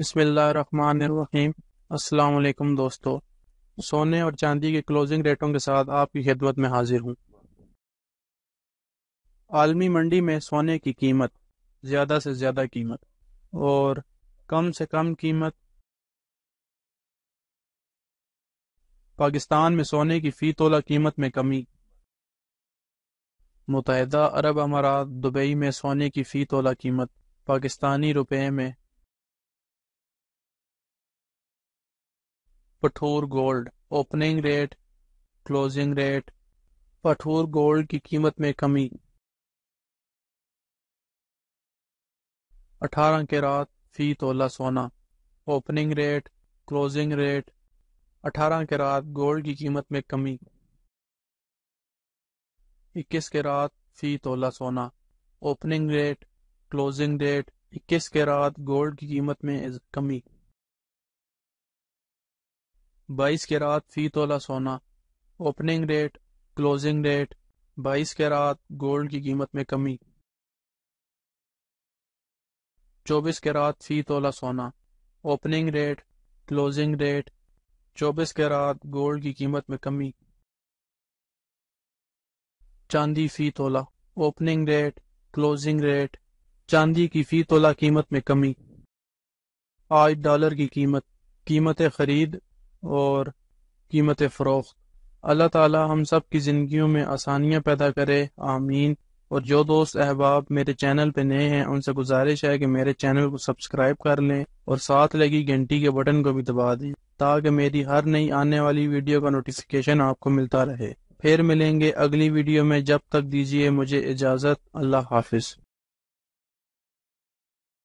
बसमीम अल्लाम दोस्तों सोने और चांदी के क्लोजिंग रेटों के साथ आपकी खिदमत में हाजिर हूँ आलमी मंडी में सोने की कीमत ज़्यादा से ज़्यादा कीमत और कम से कम कीमत पाकिस्तान में सोने की फ़ी तोला कीमत में कमी मुतहदा अरब अमारात दुबई में सोने की फ़ी तोला कीमत पाकिस्तानी रुपये में पठोर gold opening rate closing rate पठोर गोल्ड की कीमत में कमी 18 के रात फी तोला सोना ओपनिंग रेट क्लोजिंग रेट 18 के रात गोल्ड की कीमत में कमी 21 के रात फी तोला सोना ओपनिंग रेट क्लोजिंग रेट 21 के रात गोल्ड की कीमत में कमी बाईस के रात फी तोला सोना ओपनिंग रेट क्लोजिंग रेट बाईस के रात गोल्ड की कीमत में कमी चौबीस के रात फी तोला सोना ओपनिंग रेट क्लोजिंग रेट चौबीस के रात गोल्ड की कीमत में कमी चांदी फी तोला ओपनिंग रेट क्लोजिंग रेट चांदी की फी तोला कीमत में कमी आज डॉलर की कीमत कीमतें खरीद और कीमत फ़रोख्त अल्लाह ताला हम सब की ज़िंदगियों में आसानियाँ पैदा करे आमीन और जो दोस्त अहबाब मेरे चैनल पे नए हैं उनसे गुजारिश है कि मेरे चैनल को सब्सक्राइब कर लें और साथ लगी घंटी के बटन को भी दबा दें ताकि मेरी हर नई आने वाली वीडियो का नोटिफिकेशन आपको मिलता रहे फिर मिलेंगे अगली वीडियो में जब तक दीजिए मुझे इजाज़त अल्लाह हाफिज़